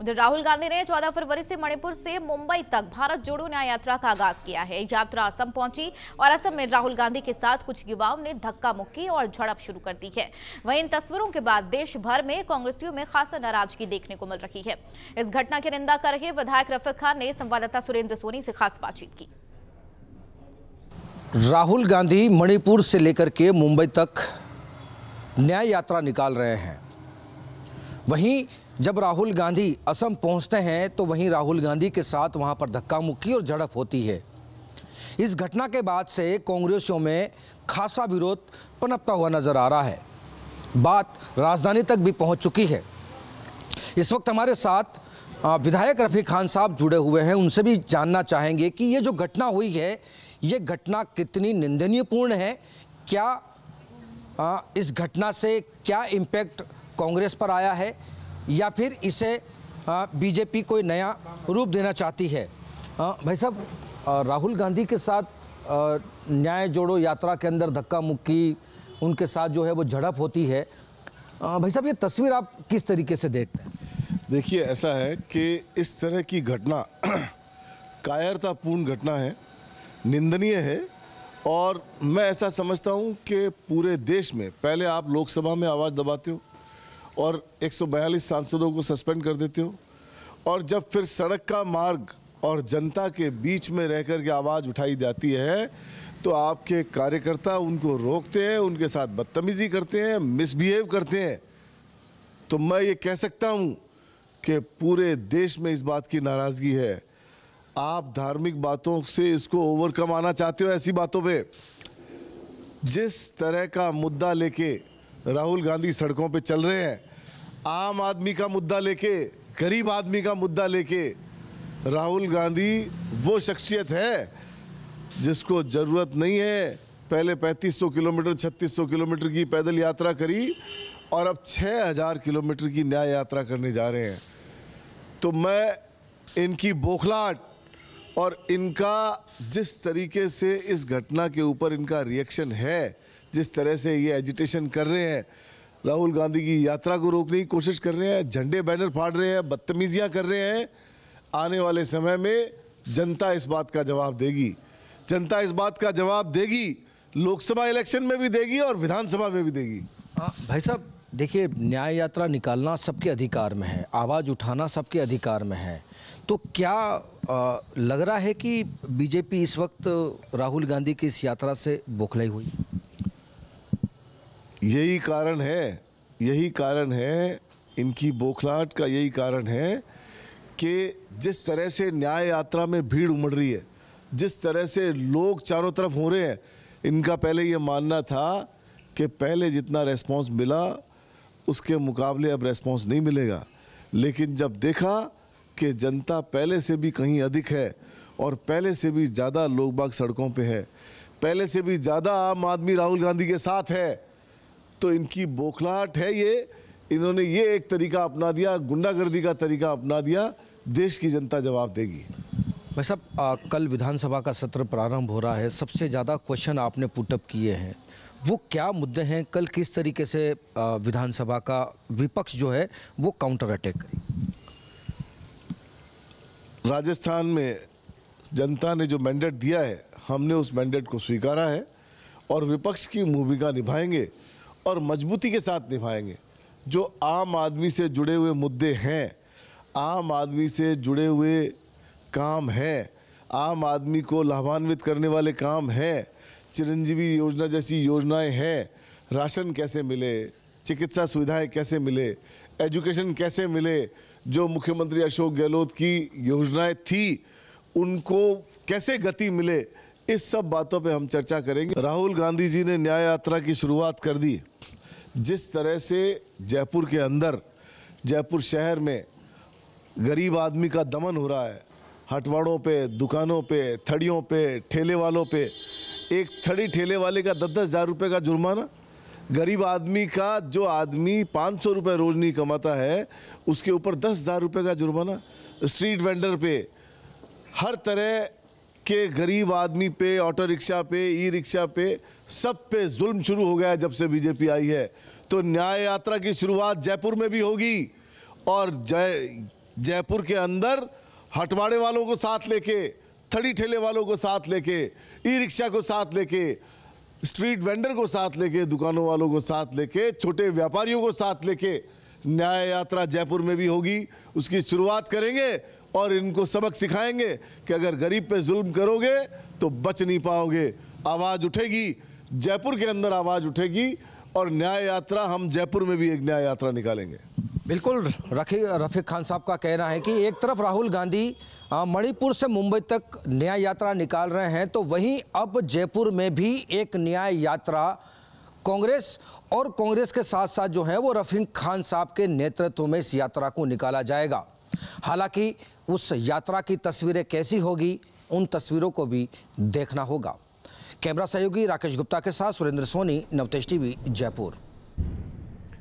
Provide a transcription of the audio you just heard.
उधर राहुल गांधी ने 14 फरवरी से मणिपुर से मुंबई तक भारत जोड़ो न्याय यात्रा का आगाज किया है यात्रा असम पहुंची और असम में राहुल गांधी के साथ कुछ युवाओं ने धक्का मुक्की और झड़प शुरू कर दी है वहीं इन तस्वीरों के बाद देश भर में कांग्रेसियों में खासा नाराजगी देखने को मिल रही है इस घटना की निंदा कर रहे विधायक रफीक खान ने संवाददाता सुरेंद्र सोनी से खास बातचीत की राहुल गांधी मणिपुर से लेकर के मुंबई तक न्याय यात्रा निकाल रहे हैं वहीं जब राहुल गांधी असम पहुंचते हैं तो वहीं राहुल गांधी के साथ वहां पर धक्का मुक्की और झड़प होती है इस घटना के बाद से कांग्रेसियों में खासा विरोध पनपता हुआ नजर आ रहा है बात राजधानी तक भी पहुंच चुकी है इस वक्त हमारे साथ विधायक रफ़ी खान साहब जुड़े हुए हैं उनसे भी जानना चाहेंगे कि ये जो घटना हुई है ये घटना कितनी निंदनीयपूर्ण है क्या इस घटना से क्या इम्पैक्ट कांग्रेस पर आया है या फिर इसे बीजेपी कोई नया रूप देना चाहती है भाई साहब राहुल गांधी के साथ न्याय जोड़ो यात्रा के अंदर धक्का मुक्की उनके साथ जो है वो झड़प होती है भाई साहब ये तस्वीर आप किस तरीके से देखते हैं देखिए ऐसा है कि इस तरह की घटना कायरतापूर्ण घटना है निंदनीय है और मैं ऐसा समझता हूँ कि पूरे देश में पहले आप लोकसभा में आवाज़ दबाते हो और 142 सांसदों को सस्पेंड कर देते हो और जब फिर सड़क का मार्ग और जनता के बीच में रह कर के आवाज़ उठाई जाती है तो आपके कार्यकर्ता उनको रोकते हैं उनके साथ बदतमीजी करते हैं मिसबिहेव करते हैं तो मैं ये कह सकता हूँ कि पूरे देश में इस बात की नाराज़गी है आप धार्मिक बातों से इसको ओवरकम आना चाहते हो ऐसी बातों पे जिस तरह का मुद्दा लेके राहुल गांधी सड़कों पे चल रहे हैं आम आदमी का मुद्दा लेके गरीब आदमी का मुद्दा लेके राहुल गांधी वो शख्सियत है जिसको ज़रूरत नहीं है पहले 3500 किलोमीटर 3600 किलोमीटर की पैदल यात्रा करी और अब 6000 किलोमीटर की न्याय यात्रा करने जा रहे हैं तो मैं इनकी बौखलाहट और इनका जिस तरीके से इस घटना के ऊपर इनका रिएक्शन है जिस तरह से ये एजिटेशन कर रहे हैं राहुल गांधी की यात्रा को रोकने की कोशिश कर रहे हैं झंडे बैनर फाड़ रहे हैं बदतमीजियाँ कर रहे हैं आने वाले समय में जनता इस बात का जवाब देगी जनता इस बात का जवाब देगी लोकसभा इलेक्शन में भी देगी और विधानसभा में भी देगी आ, हाँ, भाई साहब देखिए न्याय यात्रा निकालना सबके अधिकार में है आवाज़ उठाना सबके अधिकार में है तो क्या आ, लग रहा है कि बीजेपी इस वक्त राहुल गांधी की इस यात्रा से बोखलाई हुई यही कारण है यही कारण है इनकी बौखलाहट का यही कारण है कि जिस तरह से न्याय यात्रा में भीड़ उमड़ रही है जिस तरह से लोग चारों तरफ हो रहे हैं इनका पहले ये मानना था कि पहले जितना रेस्पॉन्स मिला उसके मुकाबले अब रेस्पॉन्स नहीं मिलेगा लेकिन जब देखा कि जनता पहले से भी कहीं अधिक है और पहले से भी ज़्यादा लोग बाग सड़कों पे है पहले से भी ज़्यादा आम आदमी राहुल गांधी के साथ है तो इनकी बोखलाहट है ये इन्होंने ये एक तरीका अपना दिया गुंडागर्दी का तरीका अपना दिया देश की जनता जवाब देगी भाई साहब कल विधानसभा का सत्र प्रारंभ हो रहा है सबसे ज़्यादा क्वेश्चन आपने पुटअप किए हैं वो क्या मुद्दे हैं कल किस तरीके से विधानसभा का विपक्ष जो है वो काउंटर अटैक करे राजस्थान में जनता ने जो मैंडेट दिया है हमने उस मैंडेट को स्वीकारा है और विपक्ष की भूमिका निभाएंगे और मजबूती के साथ निभाएंगे जो आम आदमी से जुड़े हुए मुद्दे हैं आम आदमी से जुड़े हुए काम हैं आम आदमी को लाभान्वित करने वाले काम हैं चिरंजीवी योजना जैसी योजनाएं हैं राशन कैसे मिले चिकित्सा सुविधाएं कैसे मिले एजुकेशन कैसे मिले जो मुख्यमंत्री अशोक गहलोत की योजनाएं थी उनको कैसे गति मिले इस सब बातों पे हम चर्चा करेंगे राहुल गांधी जी ने न्याय यात्रा की शुरुआत कर दी जिस तरह से जयपुर के अंदर जयपुर शहर में गरीब आदमी का दमन हो रहा है हटवाड़ों पे दुकानों पे थड़ियों पे ठेले वालों पे एक थड़ी ठेले वाले का दस दस हज़ार रुपये का जुर्माना गरीब आदमी का जो आदमी पाँच सौ रुपये रोज़ नहीं कमाता है उसके ऊपर दस हज़ार रुपये का जुर्माना स्ट्रीट वेंडर पे हर तरह कि गरीब आदमी पे ऑटो रिक्शा पे ई रिक्शा पे सब पे जुल्म शुरू हो गया है जब से बीजेपी आई है तो न्याय यात्रा की शुरुआत जयपुर में भी होगी और जय जयपुर के अंदर हटवाड़े वालों को साथ लेके थड़ी ठेले वालों को साथ लेके ई रिक्शा को साथ लेके स्ट्रीट वेंडर को साथ लेके दुकानों वालों को साथ लेके छोटे व्यापारियों को साथ लेके न्याय यात्रा जयपुर में भी होगी उसकी शुरुआत करेंगे और इनको सबक सिखाएंगे कि अगर गरीब पे जुल्म करोगे तो बच नहीं पाओगे आवाज़ उठेगी जयपुर के अंदर आवाज़ उठेगी और न्याय यात्रा हम जयपुर में भी एक न्याय यात्रा निकालेंगे बिल्कुल रफी रफीक खान साहब का कहना है कि एक तरफ राहुल गांधी मणिपुर से मुंबई तक न्याय यात्रा निकाल रहे हैं तो वहीं अब जयपुर में भी एक न्याय यात्रा कांग्रेस और कांग्रेस के साथ साथ जो है वो रफीक खान साहब के नेतृत्व में इस यात्रा को निकाला जाएगा हालांकि उस यात्रा की तस्वीरें कैसी होगी उन तस्वीरों को भी देखना होगा कैमरा सहयोगी राकेश गुप्ता के साथ सुरेंद्र सोनी नवतेश टीवी जयपुर